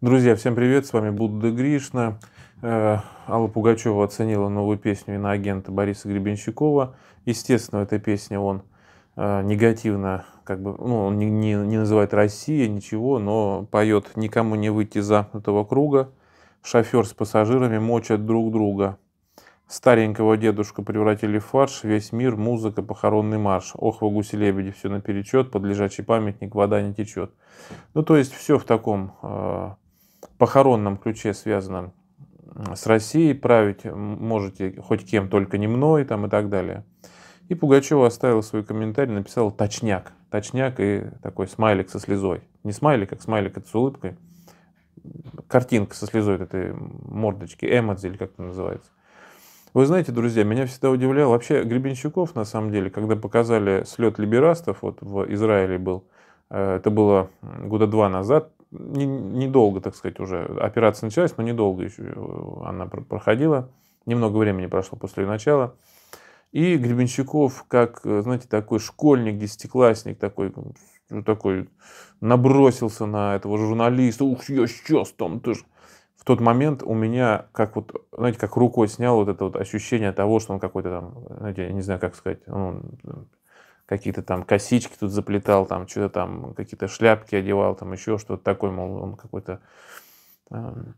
Друзья, всем привет, с вами Будда Гришна. Э, Алла Пугачева оценила новую песню иноагента Бориса Гребенщикова. Естественно, эта песня он э, негативно, как бы, ну, он не, не, не называет Россия, ничего, но поет «Никому не выйти за этого круга», «Шофер с пассажирами мочат друг друга», Старенького дедушку превратили в фарш, весь мир, музыка, похоронный марш. Ох, вы лебеди все наперечет, под лежачий памятник вода не течет. Ну, то есть все в таком э, похоронном ключе связано с Россией, править можете хоть кем, только не мной там, и так далее. И Пугачева оставила свой комментарий, написала «точняк». Точняк и такой смайлик со слезой. Не смайлик, как смайлик, это с улыбкой. Картинка со слезой этой мордочки, эмодзи или как это называется. Вы знаете, друзья, меня всегда удивляло, вообще Гребенщиков, на самом деле, когда показали слет либерастов, вот в Израиле был, э, это было года два назад, недолго, не так сказать, уже операция началась, но недолго еще э, она проходила. Немного времени прошло после ее начала. И Гребенщиков, как, э, знаете, такой школьник, десятиклассник, такой, такой набросился на этого журналиста. Ух, я сейчас там тоже. В тот момент у меня, как вот, знаете, как рукой снял вот это вот ощущение того, что он какой-то там, знаете, я не знаю, как сказать, он какие-то там косички тут заплетал, там что-то там, какие-то шляпки одевал, там еще что-то такое, мол, он какой-то эм,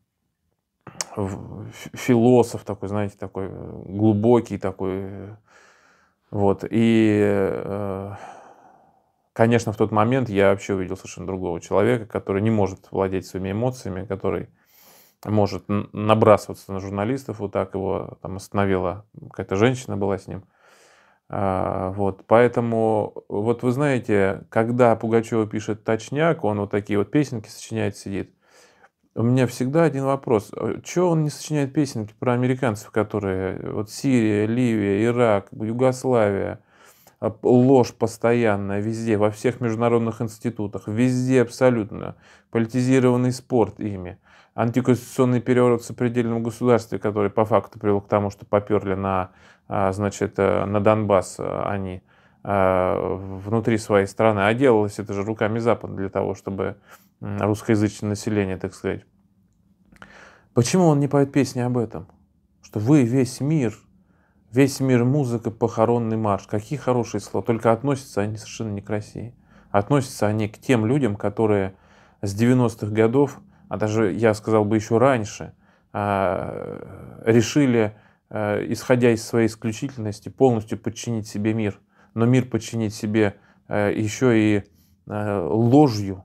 философ такой, знаете, такой э, глубокий такой, э, вот, и, э, конечно, в тот момент я вообще увидел совершенно другого человека, который не может владеть своими эмоциями, который может набрасываться на журналистов, вот так его там остановила какая-то женщина была с ним – а, вот, поэтому, вот вы знаете, когда Пугачева пишет «Точняк», он вот такие вот песенки сочиняет, сидит, у меня всегда один вопрос. Э, Чего он не сочиняет песенки про американцев, которые... Э, вот Сирия, Ливия, Ирак, Югославия. А, ложь постоянная везде, во всех международных институтах. Везде абсолютно. Политизированный спорт ими антиконституционный переворот в сопредельном государстве, который по факту привел к тому, что поперли на, а, значит, э, на Донбасс э, они э, внутри своей страны, а делалось это же руками Запада для того, чтобы русскоязычное население, так сказать. Почему он не поет песни об этом? Что вы весь мир, весь мир музыка, похоронный марш. Какие хорошие слова. Только относятся они совершенно не к России. Относятся они к тем людям, которые с 90-х годов а даже, я сказал бы, еще раньше, а, решили, а, исходя из своей исключительности, полностью подчинить себе мир. Но мир подчинить себе а, еще и ложью,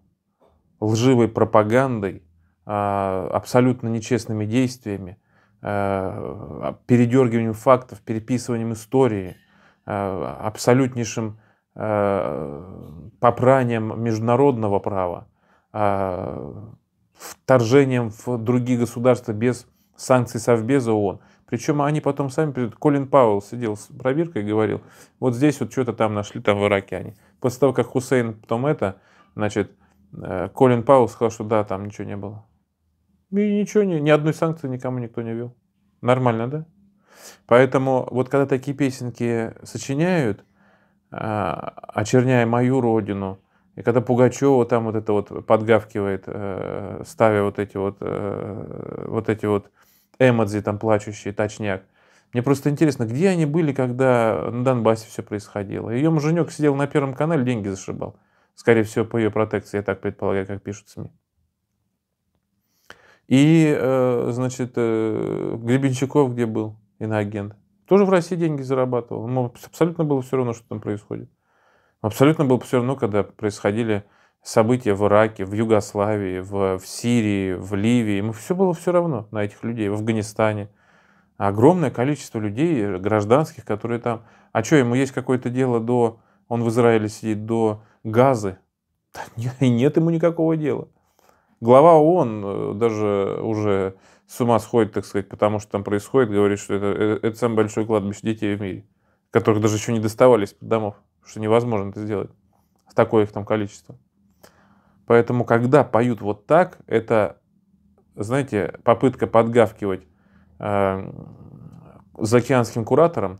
лживой пропагандой, абсолютно нечестными действиями, передергиванием фактов, переписыванием истории, абсолютнейшим попранием международного права, вторжением в другие государства без санкций Совбеза ООН. Причем они потом сами Колин Пауэлл сидел с пробиркой и говорил, вот здесь вот что-то там нашли, там в Ираке они. После того, как Хусейн потом это, значит, э, Колин Пауэлл сказал, что да, там ничего не было. И ничего, не, ни одной санкции никому никто не вел. Нормально, да? Поэтому вот когда такие песенки сочиняют, а, очерняя мою родину, и когда Пугачева там вот это вот подгавкивает, э, ставя вот эти вот, э, вот эти вот эмодзи там плачущие, точняк. Мне просто интересно, где они были, когда на Донбассе все происходило. Ее муженек сидел на Первом канале, деньги зашибал. Скорее всего, по ее протекции, я так предполагаю, как пишут СМИ. И, э, значит, Гребенщиков где был, иноагент, тоже в России деньги зарабатывал. Ему абсолютно было все равно, что там происходит. Абсолютно было все равно, когда происходили события в Ираке, в Югославии, в, в Сирии, в Ливии. Ему все было все равно на этих людей, в Афганистане. Огромное количество людей, э, гражданских, которые там... А что, ему есть какое-то дело до... Он в Израиле сидит до Газы? Да нет, нет ему никакого дела. Глава ООН э, даже уже с ума сходит, так сказать, потому что там происходит, говорит, что это, э, это самое большое кладбище детей в мире, которых даже еще не доставались под домов что невозможно это сделать. с Такое их там количество. Поэтому, когда поют вот так, это, знаете, попытка подгавкивать э, эм, заокеанским куратором,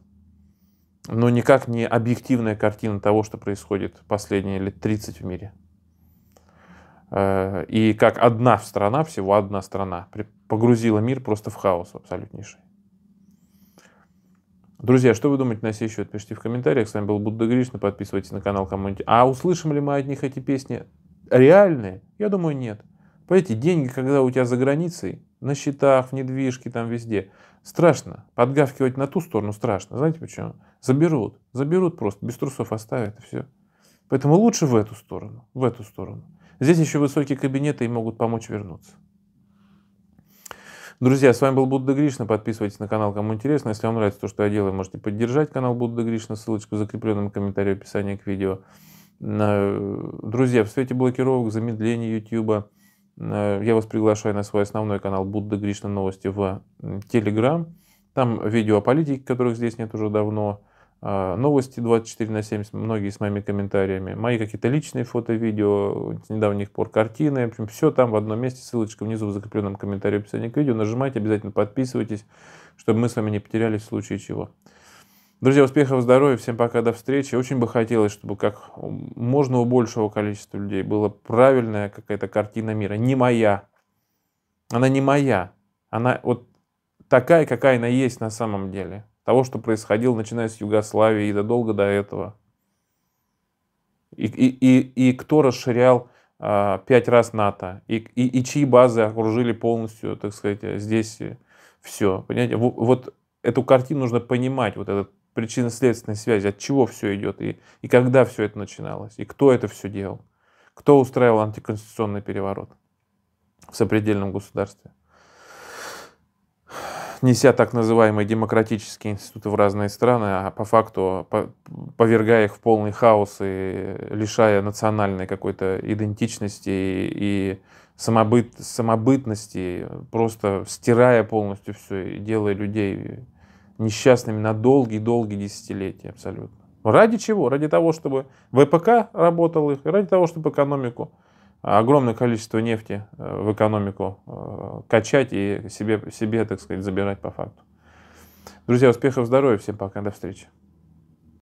но никак не объективная картина того, что происходит последние лет 30 в мире. Э, и как одна страна, всего одна страна, погрузила мир просто в хаос абсолютнейший. Друзья, что вы думаете на сей счет? Пишите в комментариях. С вами был Будда Гришна. Подписывайтесь на канал кому А услышим ли мы от них эти песни реальные? Я думаю, нет. Понимаете, деньги, когда у тебя за границей, на счетах, в недвижке, там везде, страшно. Подгавкивать на ту сторону страшно. Знаете почему? Заберут. Заберут просто, без трусов оставят, и все. Поэтому лучше в эту сторону, в эту сторону. Здесь еще высокие кабинеты и могут помочь вернуться. Друзья, с вами был Будда Гришна. Подписывайтесь на канал, кому интересно. Если вам нравится то, что я делаю, можете поддержать канал Будда Гришна. Ссылочку в закрепленном комментарии в описании к видео. Друзья, в свете блокировок, замедления YouTube, э, я вас приглашаю на свой основной канал Будда Гришна Новости в Телеграм. Там видео о политике, которых здесь нет уже давно. А, новости 24 на 7, многие с моими комментариями, мои какие-то личные фото, видео, с недавних пор картины, в общем, все там в одном месте, ссылочка внизу в закрепленном комментарии в описании к видео, нажимайте, обязательно подписывайтесь, чтобы мы с вами не потерялись в случае чего. Друзья, успехов, здоровья, всем пока, до встречи. Очень бы хотелось, чтобы как можно у большего количества людей была правильная какая-то картина мира, не моя. Она не моя, она вот такая, какая она есть на самом деле того, что происходило, начиная с Югославии и задолго до этого. И, и, и, и кто расширял э, пять раз НАТО, и, и, и чьи базы окружили полностью, так сказать, здесь все. Понимаете, вот, эту картину нужно понимать, вот этот причинно-следственной связи, от чего все идет, и, и когда все это начиналось, и кто это все делал, кто устраивал антиконституционный переворот в сопредельном государстве неся так называемые демократические институты в разные страны, а по факту повергая их в полный хаос и лишая национальной какой-то идентичности и самобыт, самобытности, просто стирая полностью все и делая людей несчастными на долгие-долгие десятилетия абсолютно. Ради чего? Ради того, чтобы ВПК работал их, и ради того, чтобы экономику огромное количество нефти э, в экономику э, качать и себе, себе, так сказать, забирать по факту. Друзья, успехов, здоровья всем пока, до встречи.